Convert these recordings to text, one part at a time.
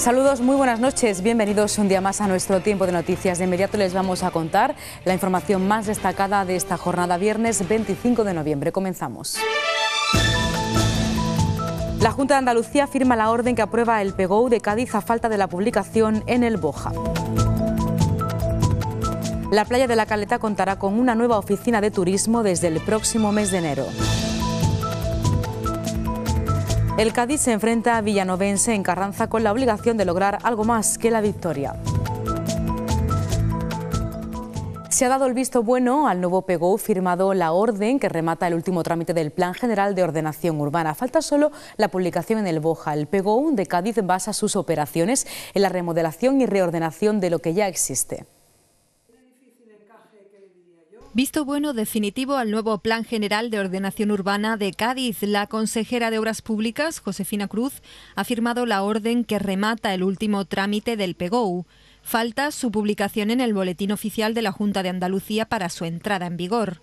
Saludos, muy buenas noches. Bienvenidos un día más a nuestro tiempo de noticias. De inmediato les vamos a contar la información más destacada de esta jornada viernes 25 de noviembre. Comenzamos. La Junta de Andalucía firma la orden que aprueba el PGO de Cádiz a falta de la publicación en el Boja. La playa de la Caleta contará con una nueva oficina de turismo desde el próximo mes de enero. El Cádiz se enfrenta a Villanovense en Carranza con la obligación de lograr algo más que la victoria. Se ha dado el visto bueno al nuevo PGO firmado la orden que remata el último trámite del Plan General de Ordenación Urbana. Falta solo la publicación en el BOJA. El PGO de Cádiz basa sus operaciones en la remodelación y reordenación de lo que ya existe. Visto bueno definitivo al nuevo Plan General de Ordenación Urbana de Cádiz, la consejera de Obras Públicas, Josefina Cruz, ha firmado la orden que remata el último trámite del PEGOU. Falta su publicación en el Boletín Oficial de la Junta de Andalucía para su entrada en vigor.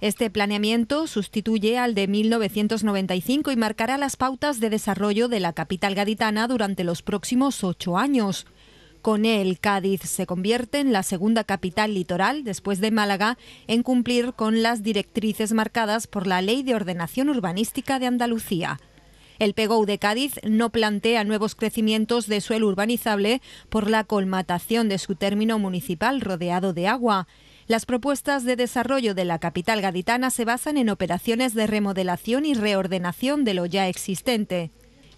Este planeamiento sustituye al de 1995 y marcará las pautas de desarrollo de la capital gaditana durante los próximos ocho años. Con él, Cádiz se convierte en la segunda capital litoral, después de Málaga, en cumplir con las directrices marcadas por la Ley de Ordenación Urbanística de Andalucía. El pegou de Cádiz no plantea nuevos crecimientos de suelo urbanizable por la colmatación de su término municipal rodeado de agua. Las propuestas de desarrollo de la capital gaditana se basan en operaciones de remodelación y reordenación de lo ya existente.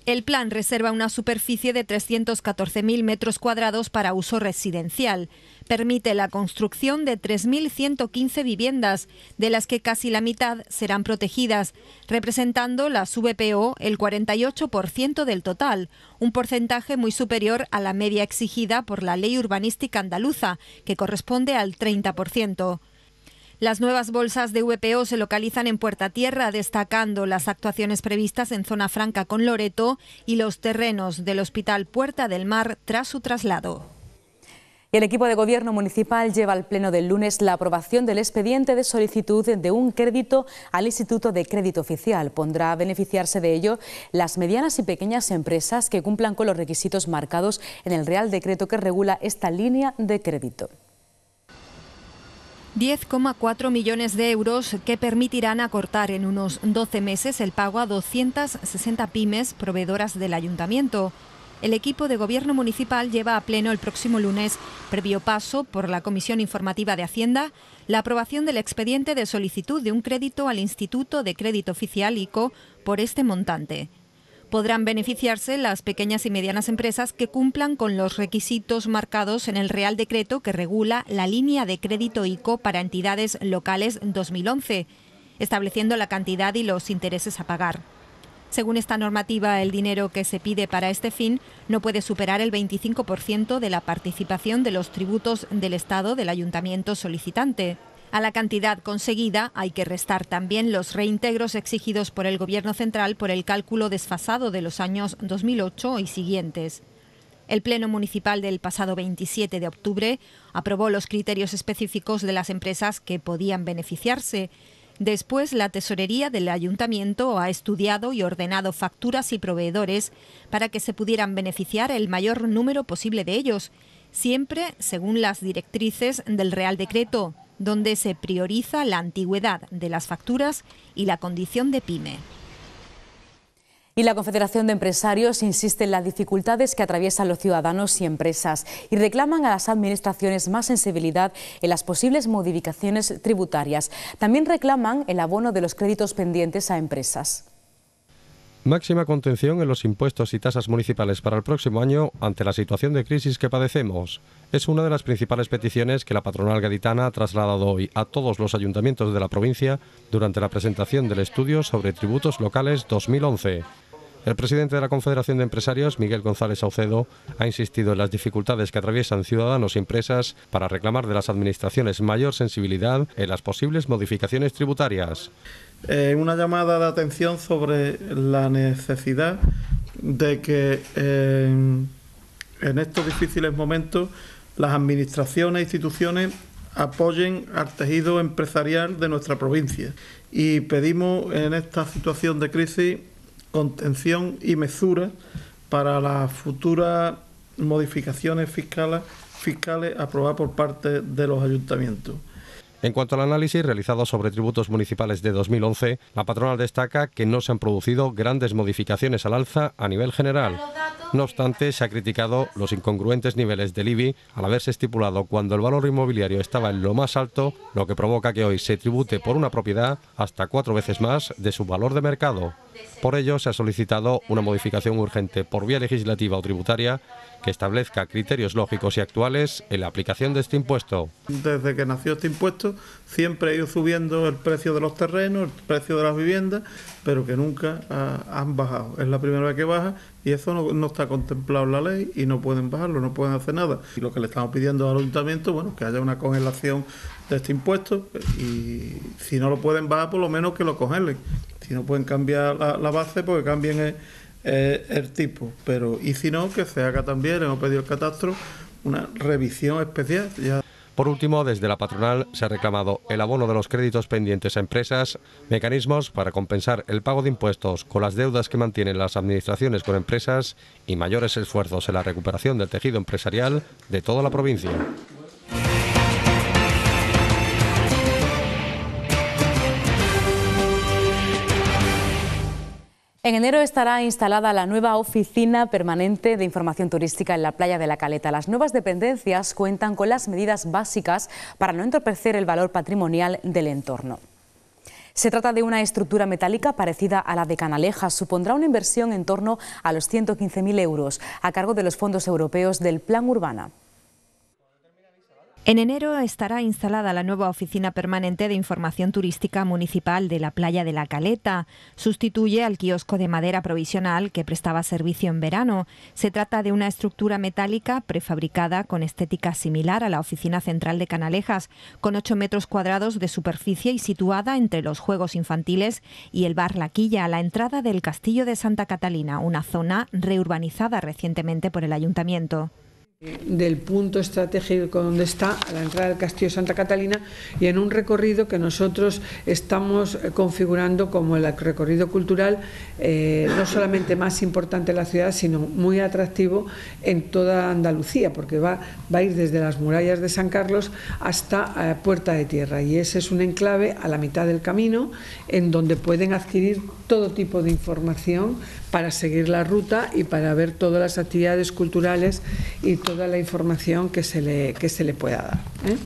El plan reserva una superficie de 314.000 metros cuadrados para uso residencial. Permite la construcción de 3.115 viviendas, de las que casi la mitad serán protegidas, representando la VPO el 48% del total, un porcentaje muy superior a la media exigida por la Ley Urbanística Andaluza, que corresponde al 30%. Las nuevas bolsas de VPO se localizan en Puerta Tierra, destacando las actuaciones previstas en Zona Franca con Loreto y los terrenos del Hospital Puerta del Mar tras su traslado. el equipo de gobierno municipal lleva al pleno del lunes la aprobación del expediente de solicitud de un crédito al Instituto de Crédito Oficial. Pondrá a beneficiarse de ello las medianas y pequeñas empresas que cumplan con los requisitos marcados en el Real Decreto que regula esta línea de crédito. 10,4 millones de euros que permitirán acortar en unos 12 meses el pago a 260 pymes proveedoras del ayuntamiento. El equipo de gobierno municipal lleva a pleno el próximo lunes, previo paso por la Comisión Informativa de Hacienda, la aprobación del expediente de solicitud de un crédito al Instituto de Crédito Oficial ICO por este montante podrán beneficiarse las pequeñas y medianas empresas que cumplan con los requisitos marcados en el Real Decreto que regula la línea de crédito ICO para entidades locales 2011, estableciendo la cantidad y los intereses a pagar. Según esta normativa, el dinero que se pide para este fin no puede superar el 25% de la participación de los tributos del Estado del ayuntamiento solicitante. A la cantidad conseguida hay que restar también los reintegros exigidos por el Gobierno central por el cálculo desfasado de los años 2008 y siguientes. El Pleno Municipal del pasado 27 de octubre aprobó los criterios específicos de las empresas que podían beneficiarse. Después, la tesorería del ayuntamiento ha estudiado y ordenado facturas y proveedores para que se pudieran beneficiar el mayor número posible de ellos, siempre según las directrices del Real Decreto donde se prioriza la antigüedad de las facturas y la condición de pyme. Y la Confederación de Empresarios insiste en las dificultades que atraviesan los ciudadanos y empresas y reclaman a las administraciones más sensibilidad en las posibles modificaciones tributarias. También reclaman el abono de los créditos pendientes a empresas. Máxima contención en los impuestos y tasas municipales para el próximo año ante la situación de crisis que padecemos. Es una de las principales peticiones que la patronal gaditana ha trasladado hoy a todos los ayuntamientos de la provincia durante la presentación del estudio sobre tributos locales 2011. El presidente de la Confederación de Empresarios, Miguel González Saucedo, ha insistido en las dificultades que atraviesan ciudadanos y empresas para reclamar de las administraciones mayor sensibilidad en las posibles modificaciones tributarias. Eh, una llamada de atención sobre la necesidad de que eh, en estos difíciles momentos las administraciones e instituciones apoyen al tejido empresarial de nuestra provincia y pedimos en esta situación de crisis contención y mesura para las futuras modificaciones fiscales aprobadas por parte de los ayuntamientos. En cuanto al análisis realizado sobre tributos municipales de 2011, la patronal destaca que no se han producido grandes modificaciones al alza a nivel general. No obstante, se ha criticado los incongruentes niveles del IBI al haberse estipulado cuando el valor inmobiliario estaba en lo más alto, lo que provoca que hoy se tribute por una propiedad hasta cuatro veces más de su valor de mercado. Por ello, se ha solicitado una modificación urgente por vía legislativa o tributaria que establezca criterios lógicos y actuales en la aplicación de este impuesto. Desde que nació este impuesto, siempre ha ido subiendo el precio de los terrenos, el precio de las viviendas, pero que nunca ah, han bajado. Es la primera vez que baja y eso no, está contemplado en la ley y no pueden bajarlo, no pueden hacer nada. Y lo que le estamos pidiendo al ayuntamiento, bueno, que haya una congelación de este impuesto y si no lo pueden bajar, por lo menos que lo congelen. Si no pueden cambiar la, base, porque pues cambien el, tipo. Pero y si no, que se haga también, hemos pedido el catastro, una revisión especial. Ya. Por último, desde la patronal se ha reclamado el abono de los créditos pendientes a empresas, mecanismos para compensar el pago de impuestos con las deudas que mantienen las administraciones con empresas y mayores esfuerzos en la recuperación del tejido empresarial de toda la provincia. En enero estará instalada la nueva oficina permanente de información turística en la playa de la Caleta. Las nuevas dependencias cuentan con las medidas básicas para no entorpecer el valor patrimonial del entorno. Se trata de una estructura metálica parecida a la de Canalejas. Supondrá una inversión en torno a los 115.000 euros a cargo de los fondos europeos del Plan Urbana. En enero estará instalada la nueva oficina permanente de información turística municipal de la playa de la Caleta. Sustituye al kiosco de madera provisional que prestaba servicio en verano. Se trata de una estructura metálica prefabricada con estética similar a la oficina central de Canalejas, con 8 metros cuadrados de superficie y situada entre los juegos infantiles y el bar La Quilla, a la entrada del Castillo de Santa Catalina, una zona reurbanizada recientemente por el ayuntamiento. Eh, del punto estratégico donde está, a la entrada del Castillo Santa Catalina, y en un recorrido que nosotros estamos eh, configurando como el recorrido cultural, eh, no solamente más importante en la ciudad, sino muy atractivo en toda Andalucía, porque va, va a ir desde las murallas de San Carlos hasta Puerta de Tierra, y ese es un enclave a la mitad del camino en donde pueden adquirir todo tipo de información para seguir la ruta y para ver todas las actividades culturales y toda la información que se le, se le pueda dar. ¿eh?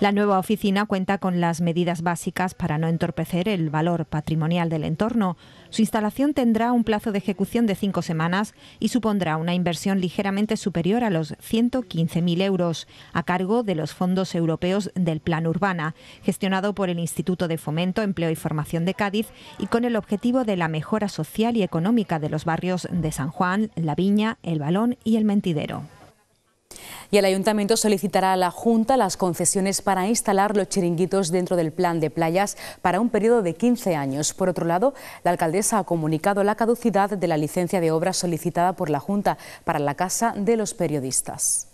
La nueva oficina cuenta con las medidas básicas para no entorpecer el valor patrimonial del entorno, su instalación tendrá un plazo de ejecución de cinco semanas y supondrá una inversión ligeramente superior a los 115.000 euros, a cargo de los fondos europeos del Plan Urbana, gestionado por el Instituto de Fomento, Empleo y Formación de Cádiz y con el objetivo de la mejora social y económica de los barrios de San Juan, La Viña, El Balón y El Mentidero. Y el ayuntamiento solicitará a la Junta las concesiones para instalar los chiringuitos dentro del plan de playas para un periodo de 15 años. Por otro lado, la alcaldesa ha comunicado la caducidad de la licencia de obra solicitada por la Junta para la Casa de los Periodistas.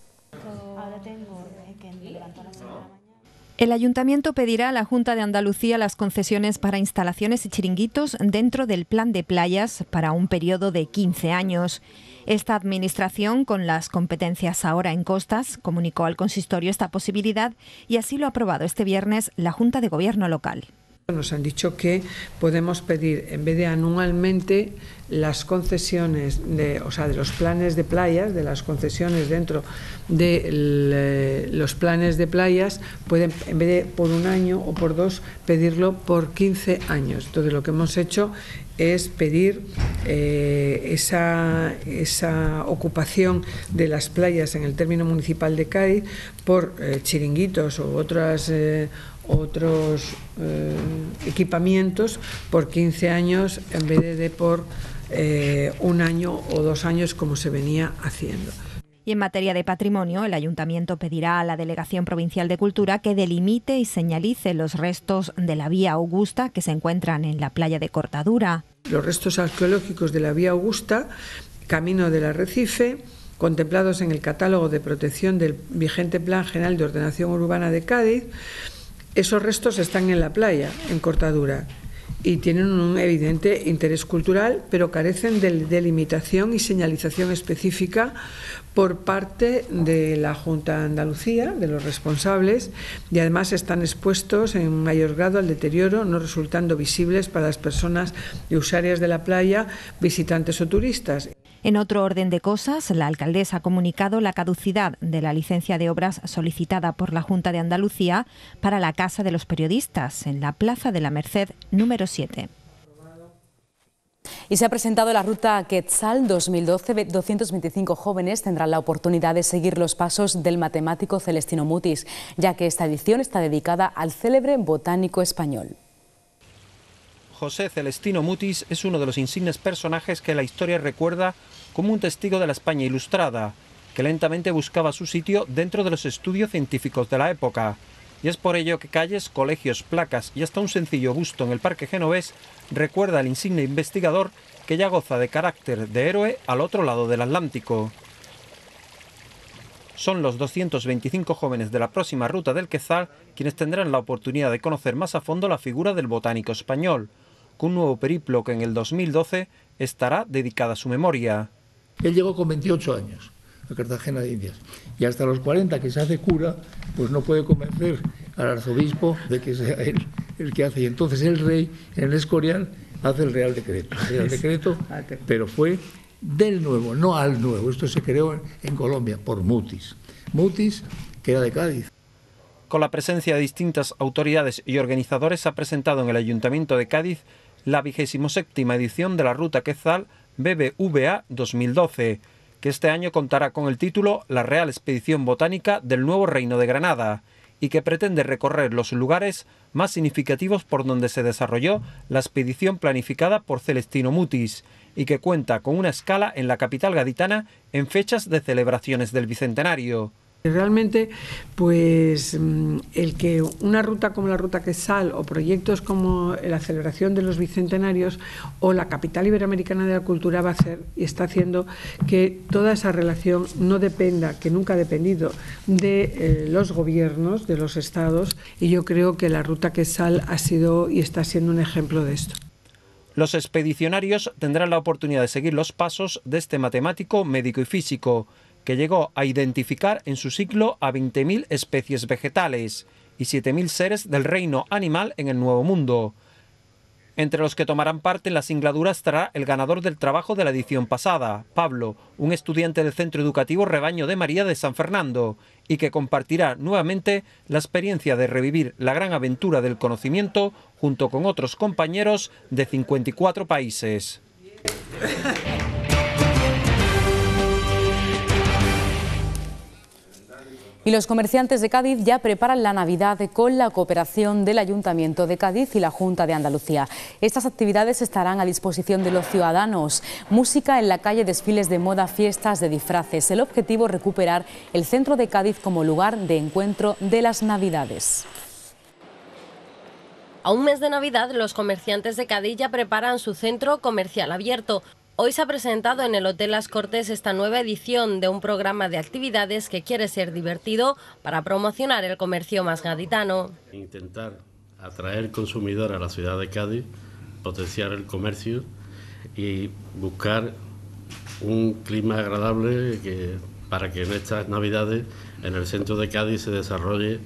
El ayuntamiento pedirá a la Junta de Andalucía las concesiones para instalaciones y chiringuitos dentro del plan de playas para un periodo de 15 años. Esta administración, con las competencias ahora en costas, comunicó al consistorio esta posibilidad y así lo ha aprobado este viernes la Junta de Gobierno local. Nos han dicho que podemos pedir, en vez de anualmente, las concesiones, de, o sea, de los planes de playas, de las concesiones dentro de eh, los planes de playas, pueden, en vez de por un año o por dos, pedirlo por 15 años. Entonces, lo que hemos hecho es pedir eh, esa, ocupación de las playas en el término municipal de Cádiz por eh, chiringuitos o eh, otros equipamientos por 15 años en vez de por un año o dos años como se venía haciendo. Y en materia de patrimonio, el ayuntamiento pedirá a la Delegación Provincial de Cultura que delimite y señalice los restos de la Vía Augusta que se encuentran en la playa de Cortadura. Los restos arqueológicos de la Vía Augusta, camino del arrecife, contemplados en el catálogo de protección del vigente Plan General de Ordenación Urbana de Cádiz, esos restos están en la playa, en Cortadura y tienen un evidente interés cultural, pero carecen de delimitación y señalización específica por parte de la Junta de Andalucía, de los responsables, y además están expuestos en mayor grado al deterioro, no resultando visibles para las personas y usuarias de la playa, visitantes o turistas. En otro orden de cosas, la alcaldesa ha comunicado la caducidad de la licencia de obras solicitada por la Junta de Andalucía para la Casa de los Periodistas en la Plaza de la Merced número 7. Y se ha presentado la ruta Quetzal 2012. 225 jóvenes tendrán la oportunidad de seguir los pasos del matemático Celestino Mutis, ya que esta edición está dedicada al célebre botánico español. José Celestino Mutis es uno de los insignes personajes que la historia recuerda como un testigo de la España ilustrada, que lentamente buscaba su sitio dentro de los estudios científicos de la época. Y es por ello que calles, colegios, placas y hasta un sencillo busto en el Parque Genovés recuerda al insigne investigador que ya goza de carácter de héroe al otro lado del Atlántico. Son los 225 jóvenes de la próxima ruta del Quezal quienes tendrán la oportunidad de conocer más a fondo la figura del botánico español, un nuevo periplo que en el 2012 estará dedicada a su memoria. Él llegó con 28 años a Cartagena de Indias y hasta los 40 que se hace cura, pues no puede convencer al arzobispo de que sea él el que hace. Y entonces el rey en el Escorial hace el Real Decreto. El Real Decreto, ah, pero fue del nuevo, no al nuevo. Esto se creó en Colombia por Mutis. Mutis, que era de Cádiz. Con la presencia de distintas autoridades y organizadores, ha presentado en el Ayuntamiento de Cádiz la séptima edición de la Ruta Quetzal BBVA 2012, que este año contará con el título La Real Expedición Botánica del Nuevo Reino de Granada y que pretende recorrer los lugares más significativos por donde se desarrolló la expedición planificada por Celestino Mutis y que cuenta con una escala en la capital gaditana en fechas de celebraciones del Bicentenario. Realmente, pues mm, el que una ruta como la Ruta Quesal o proyectos como la celebración de los bicentenarios o la Capital Iberoamericana de la Cultura va a hacer y está haciendo que toda esa relación no dependa, que nunca ha dependido, de eh, los gobiernos, de los estados, y yo creo que la Ruta Quesal ha sido y está siendo un ejemplo de esto. Los expedicionarios tendrán la oportunidad de seguir los pasos de este matemático, médico y físico que llegó a identificar en su ciclo a 20.000 especies vegetales y 7.000 seres del reino animal en el Nuevo Mundo. Entre los que tomarán parte en la singladura estará el ganador del trabajo de la edición pasada, Pablo, un estudiante del Centro Educativo Rebaño de María de San Fernando, y que compartirá nuevamente la experiencia de revivir la gran aventura del conocimiento junto con otros compañeros de 54 países. Y los comerciantes de Cádiz ya preparan la Navidad con la cooperación del Ayuntamiento de Cádiz y la Junta de Andalucía. Estas actividades estarán a disposición de los ciudadanos. Música en la calle, desfiles de moda, fiestas de disfraces. El objetivo recuperar el centro de Cádiz como lugar de encuentro de las Navidades. A un mes de Navidad, los comerciantes de ya preparan su centro comercial abierto, Hoy se ha presentado en el Hotel Las Cortes esta nueva edición de un programa de actividades que quiere ser divertido para promocionar el comercio más gaditano. Intentar atraer consumidor a la ciudad de Cádiz, potenciar el comercio y buscar un clima agradable para que en estas Navidades en el centro de Cádiz se desarrolle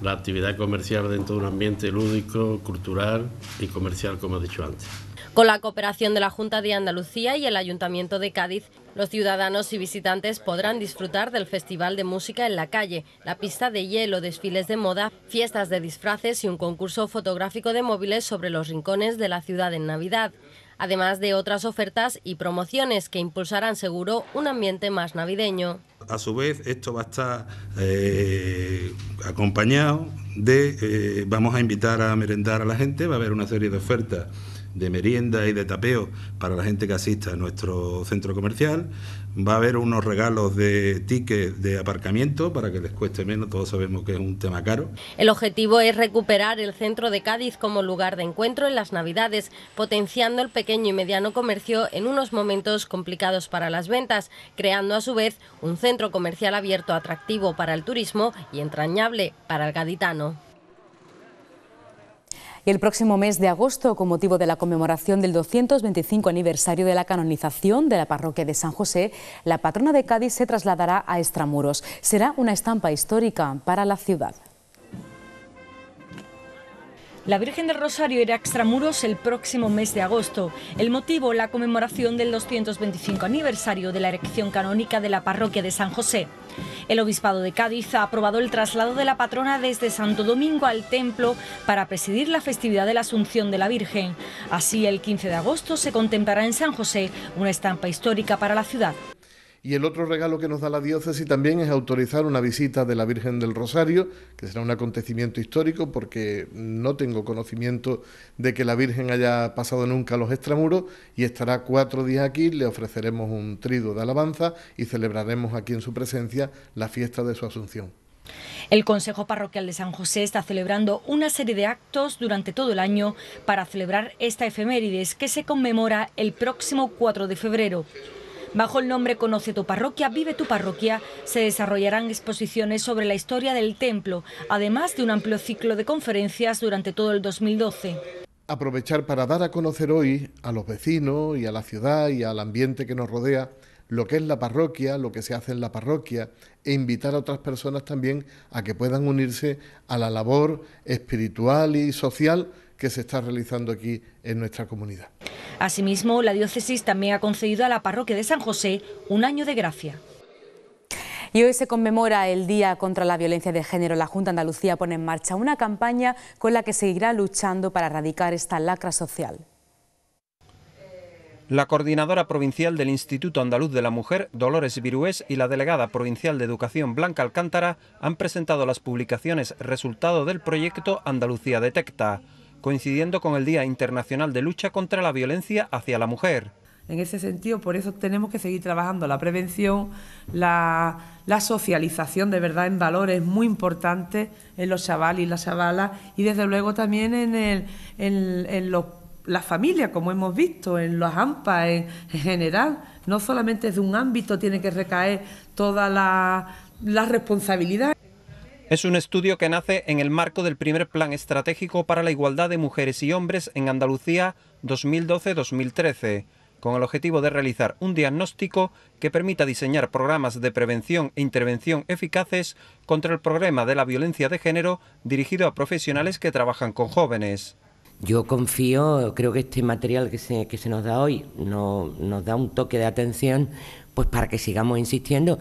la actividad comercial dentro de un ambiente lúdico, cultural y comercial, como he dicho antes. Con la cooperación de la Junta de Andalucía y el Ayuntamiento de Cádiz, los ciudadanos y visitantes podrán disfrutar del Festival de Música en la calle, la pista de hielo, desfiles de moda, fiestas de disfraces y un concurso fotográfico de móviles sobre los rincones de la ciudad en Navidad además de otras ofertas y promociones que impulsarán seguro un ambiente más navideño. A su vez, esto va a estar eh, acompañado de, eh, vamos a invitar a merendar a la gente, va a haber una serie de ofertas de merienda y de tapeo para la gente que asista a nuestro centro comercial va a haber unos regalos de tickets de aparcamiento para que les cueste menos, todos sabemos que es un tema caro. El objetivo es recuperar el centro de Cádiz como lugar de encuentro en las Navidades, potenciando el pequeño y mediano comercio en unos momentos complicados para las ventas, creando a su vez un centro comercial abierto atractivo para el turismo y entrañable para el gaditano. El próximo mes de agosto, con motivo de la conmemoración del 225 aniversario de la canonización de la parroquia de San José, la patrona de Cádiz se trasladará a Extramuros. Será una estampa histórica para la ciudad. La Virgen del Rosario irá extramuros el próximo mes de agosto. El motivo, la conmemoración del 225 aniversario de la erección canónica de la parroquia de San José. El Obispado de Cádiz ha aprobado el traslado de la patrona desde Santo Domingo al templo para presidir la festividad de la Asunción de la Virgen. Así, el 15 de agosto se contemplará en San José una estampa histórica para la ciudad. Y el otro regalo que nos da la diócesis también es autorizar una visita de la Virgen del Rosario, que será un acontecimiento histórico porque no tengo conocimiento de que la Virgen haya pasado nunca los extramuros y estará cuatro días aquí, le ofreceremos un trido de alabanza y celebraremos aquí en su presencia la fiesta de su Asunción. El Consejo Parroquial de San José está celebrando una serie de actos durante todo el año para celebrar esta efemérides que se conmemora el próximo 4 de febrero. Bajo el nombre Conoce tu parroquia, vive tu parroquia, se desarrollarán exposiciones sobre la historia del templo, además de un amplio ciclo de conferencias durante todo el 2012. Aprovechar para dar a conocer hoy a los vecinos y a la ciudad y al ambiente que nos rodea lo que es la parroquia, lo que se hace en la parroquia, e invitar a otras personas también a que puedan unirse a la labor espiritual y social que se está realizando aquí en nuestra comunidad. Asimismo, la diócesis también ha concedido a la parroquia de San José un año de gracia. Y hoy se conmemora el Día contra la Violencia de Género. La Junta Andalucía pone en marcha una campaña con la que seguirá luchando para erradicar esta lacra social. La coordinadora provincial del Instituto Andaluz de la Mujer, Dolores Virués, y la delegada provincial de Educación, Blanca Alcántara, han presentado las publicaciones resultado del proyecto Andalucía Detecta coincidiendo con el Día Internacional de Lucha contra la Violencia hacia la Mujer. En ese sentido, por eso tenemos que seguir trabajando la prevención, la, socialización de verdad en valores muy importantes en los chavales y las chavalas y desde luego también en, el, en, los, la familia, como hemos visto, en los AMPA en, general. No solamente de un ámbito tiene que recaer toda la, la responsabilidad. Es un estudio que nace en el marco del primer Plan Estratégico para la Igualdad de Mujeres y Hombres en Andalucía 2012-2013, con el objetivo de realizar un diagnóstico que permita diseñar programas de prevención e intervención eficaces contra el problema de la violencia de género dirigido a profesionales que trabajan con jóvenes. Yo confío, creo que este material que se, que se nos da hoy no, nos da un toque de atención pues para que sigamos insistiendo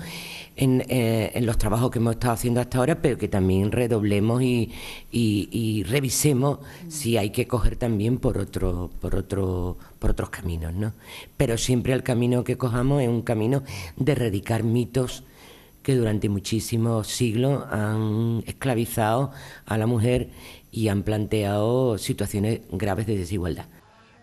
eh, en, los trabajos que hemos estado haciendo hasta ahora, pero que también redoblemos y, revisemos si hay que coger también por otro, por otro, por otros caminos, ¿no? Pero siempre el camino que cojamos es un camino de erradicar mitos que durante muchísimos siglos han esclavizado a la mujer y han planteado situaciones graves de desigualdad.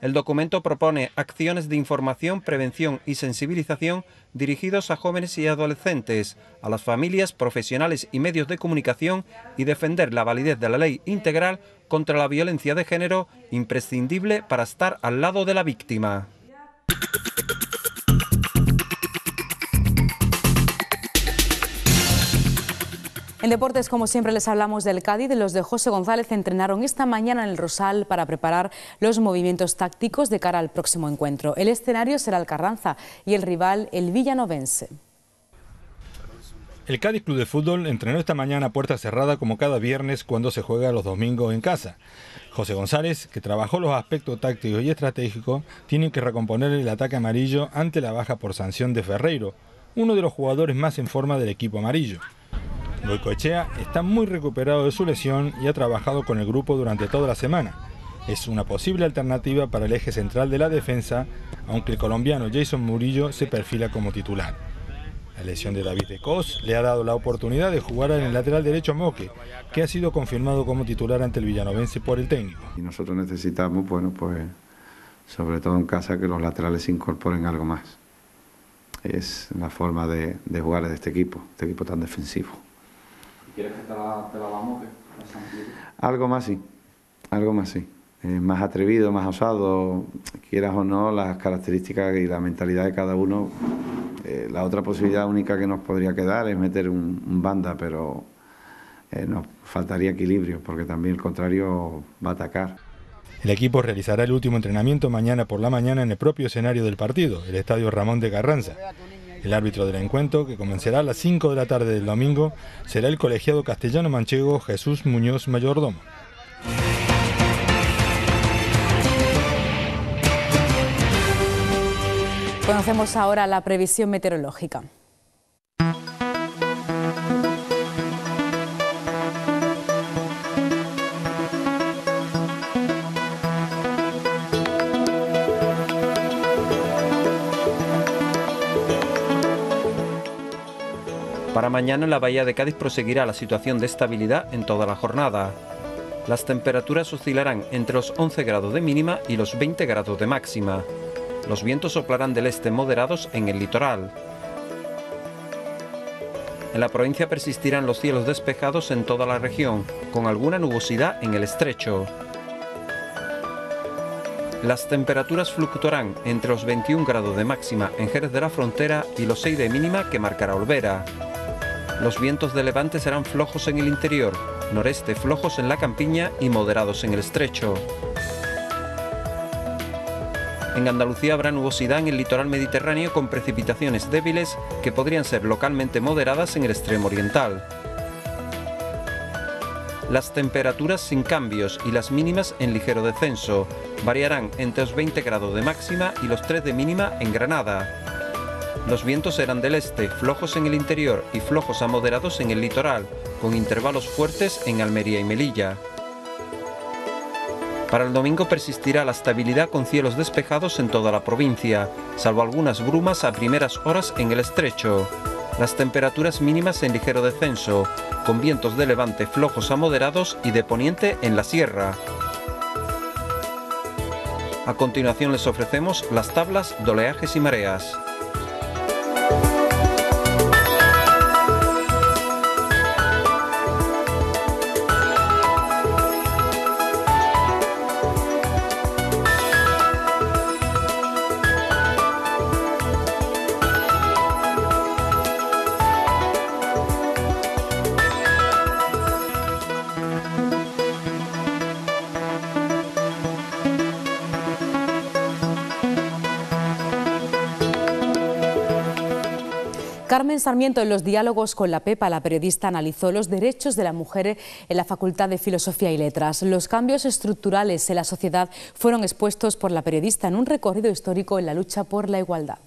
El documento propone acciones de información, prevención y sensibilización dirigidos a jóvenes y adolescentes, a las familias, profesionales y medios de comunicación y defender la validez de la ley integral contra la violencia de género imprescindible para estar al lado de la víctima. En deportes, como siempre, les hablamos del Cádiz. Los de José González entrenaron esta mañana en el Rosal para preparar los movimientos tácticos de cara al próximo encuentro. El escenario será el Carranza y el rival el Villanovense. El Cádiz Club de Fútbol entrenó esta mañana a puerta cerrada como cada viernes cuando se juega los domingos en casa. José González, que trabajó los aspectos tácticos y estratégicos, tiene que recomponer el ataque amarillo ante la baja por sanción de Ferreiro, uno de los jugadores más en forma del equipo amarillo. Goicoechea está muy recuperado de su lesión y ha trabajado con el grupo durante toda la semana. Es una posible alternativa para el eje central de la defensa, aunque el colombiano Jason Murillo se perfila como titular. La lesión de David de Cos le ha dado la oportunidad de jugar en el lateral derecho Moque, que ha sido confirmado como titular ante el villanovense por el técnico. Y nosotros necesitamos, bueno, pues sobre todo en casa, que los laterales incorporen algo más. Es la forma de, de jugar de este equipo, este equipo tan defensivo. ¿Quieres que te la, pues, algo más sí, algo más sí. Eh, más atrevido, más osado, quieras o no, las características y la mentalidad de cada uno. Eh, la otra posibilidad única que nos podría quedar es meter un, banda, pero eh, nos faltaría equilibrio, porque también el contrario va a atacar. El equipo realizará el último entrenamiento mañana por la mañana en el propio escenario del partido, el Estadio Ramón de Carranza. El árbitro del encuentro, que comenzará a las 5 de la tarde del domingo, será el colegiado castellano manchego Jesús Muñoz Mayordomo. Conocemos ahora la previsión meteorológica. Para mañana en la bahía de Cádiz proseguirá la situación de estabilidad en toda la jornada. Las temperaturas oscilarán entre los 11 grados de mínima y los 20 grados de máxima. Los vientos soplarán del este moderados en el litoral. En la provincia persistirán los cielos despejados en toda la región, con alguna nubosidad en el estrecho. Las temperaturas fluctuarán entre los 21 grados de máxima en Jerez de la Frontera y los 6 de mínima que marcará Olvera. Los vientos de levante serán flojos en el interior, noreste flojos en la campiña y moderados en el estrecho. En Andalucía habrá nubosidad en el litoral mediterráneo con precipitaciones débiles que podrían ser localmente moderadas en el extremo oriental. Las temperaturas sin cambios y las mínimas en ligero descenso. Variarán entre los 20 grados de máxima y los 3 de mínima en Granada. Los vientos eran del este, flojos en el interior y flojos a moderados en el litoral, con intervalos fuertes en Almería y Melilla. Para el domingo persistirá la estabilidad con cielos despejados en toda la provincia, salvo algunas brumas a primeras horas en el estrecho. Las temperaturas mínimas en ligero descenso, con vientos de levante flojos a moderados y de poniente en la sierra. A continuación les ofrecemos las tablas de oleajes y mareas. Carmen Sarmiento en los diálogos con la PEPA, la periodista, analizó los derechos de la mujer en la Facultad de Filosofía y Letras. Los cambios estructurales en la sociedad fueron expuestos por la periodista en un recorrido histórico en la lucha por la igualdad.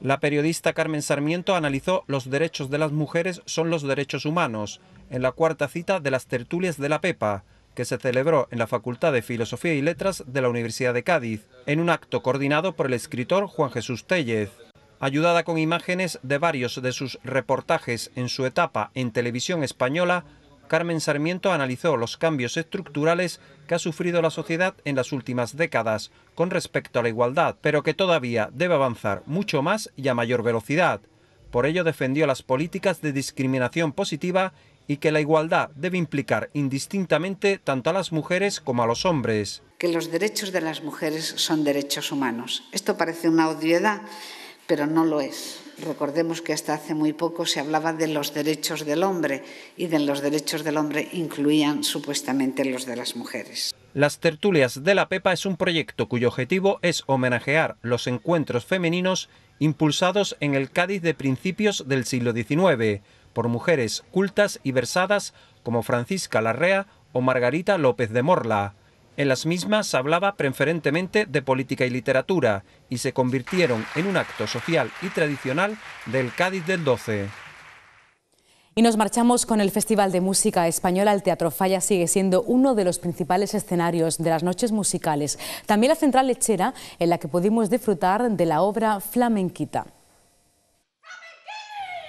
La periodista Carmen Sarmiento analizó los derechos de las mujeres son los derechos humanos en la cuarta cita de las tertulias de la PEPA, que se celebró en la Facultad de Filosofía y Letras de la Universidad de Cádiz, en un acto coordinado por el escritor Juan Jesús Tellez ayudada con imágenes de varios de sus reportajes en su etapa en televisión española, Carmen Sarmiento analizó los cambios estructurales que ha sufrido la sociedad en las últimas décadas con respecto a la igualdad, pero que todavía debe avanzar mucho más y a mayor velocidad. Por ello defendió las políticas de discriminación positiva y que la igualdad debe implicar indistintamente tanto a las mujeres como a los hombres. Que los derechos de las mujeres son derechos humanos. Esto parece una obviedad, pero no lo es. Recordemos que hasta hace muy poco se hablaba de los derechos del hombre y de los derechos del hombre incluían supuestamente los de las mujeres. Las tertulias de la Pepa es un proyecto cuyo objetivo es homenajear los encuentros femeninos impulsados en el Cádiz de principios del siglo XIX por mujeres cultas y versadas como Francisca Larrea o Margarita López de Morla. En las mismas hablaba preferentemente de política y literatura y se convirtieron en un acto social y tradicional del Cádiz del 12. Y nos marchamos con el Festival de Música Española. El Teatro Falla sigue siendo uno de los principales escenarios de las noches musicales. También la central lechera en la que pudimos disfrutar de la obra flamenquita.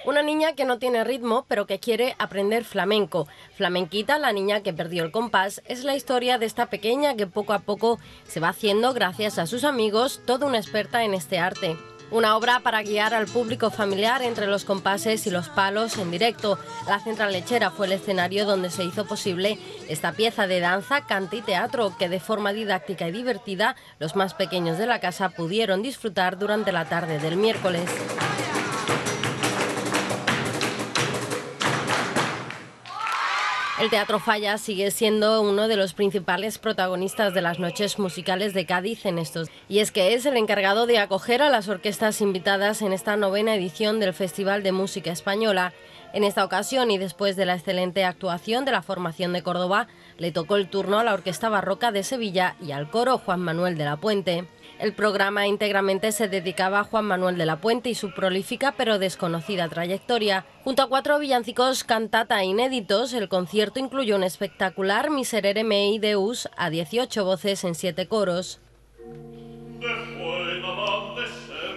Una niña que no tiene ritmo, pero que quiere aprender flamenco. Flamenquita, la niña que perdió el compás, es la historia de esta pequeña que poco a poco se va haciendo, gracias a sus amigos, toda una experta en este arte. Una obra para guiar al público familiar entre los compases y los palos en directo. La Central Lechera fue el escenario donde se hizo posible esta pieza de danza, canto y teatro que de forma didáctica y divertida los más pequeños de la casa pudieron disfrutar durante la tarde del miércoles. El Teatro Falla sigue siendo uno de los principales protagonistas de las noches musicales de Cádiz en estos. Y es que es el encargado de acoger a las orquestas invitadas en esta novena edición del Festival de Música Española. En esta ocasión y después de la excelente actuación de la formación de Córdoba, le tocó el turno a la Orquesta Barroca de Sevilla y al coro Juan Manuel de la Puente. El programa íntegramente se dedicaba a Juan Manuel de la Puente y su prolífica pero desconocida trayectoria. Junto a cuatro villancicos cantata inéditos, el concierto incluyó un espectacular Miserere Mei Deus a 18 voces en siete coros.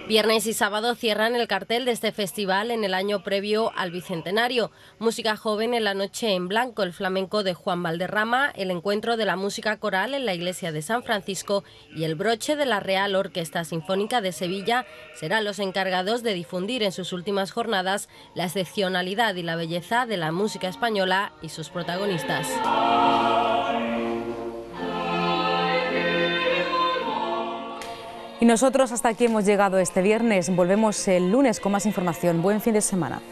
Viernes y sábado cierran el cartel de este festival en el año previo al Bicentenario. Música joven en la noche en blanco, el flamenco de Juan Valderrama, el encuentro de la música coral en la iglesia de San Francisco y el broche de la Real Orquesta Sinfónica de Sevilla serán los encargados de difundir en sus últimas jornadas la excepcionalidad y la belleza de la música española y sus protagonistas. Y nosotros hasta aquí hemos llegado este viernes. Volvemos el lunes con más información. Buen fin de semana.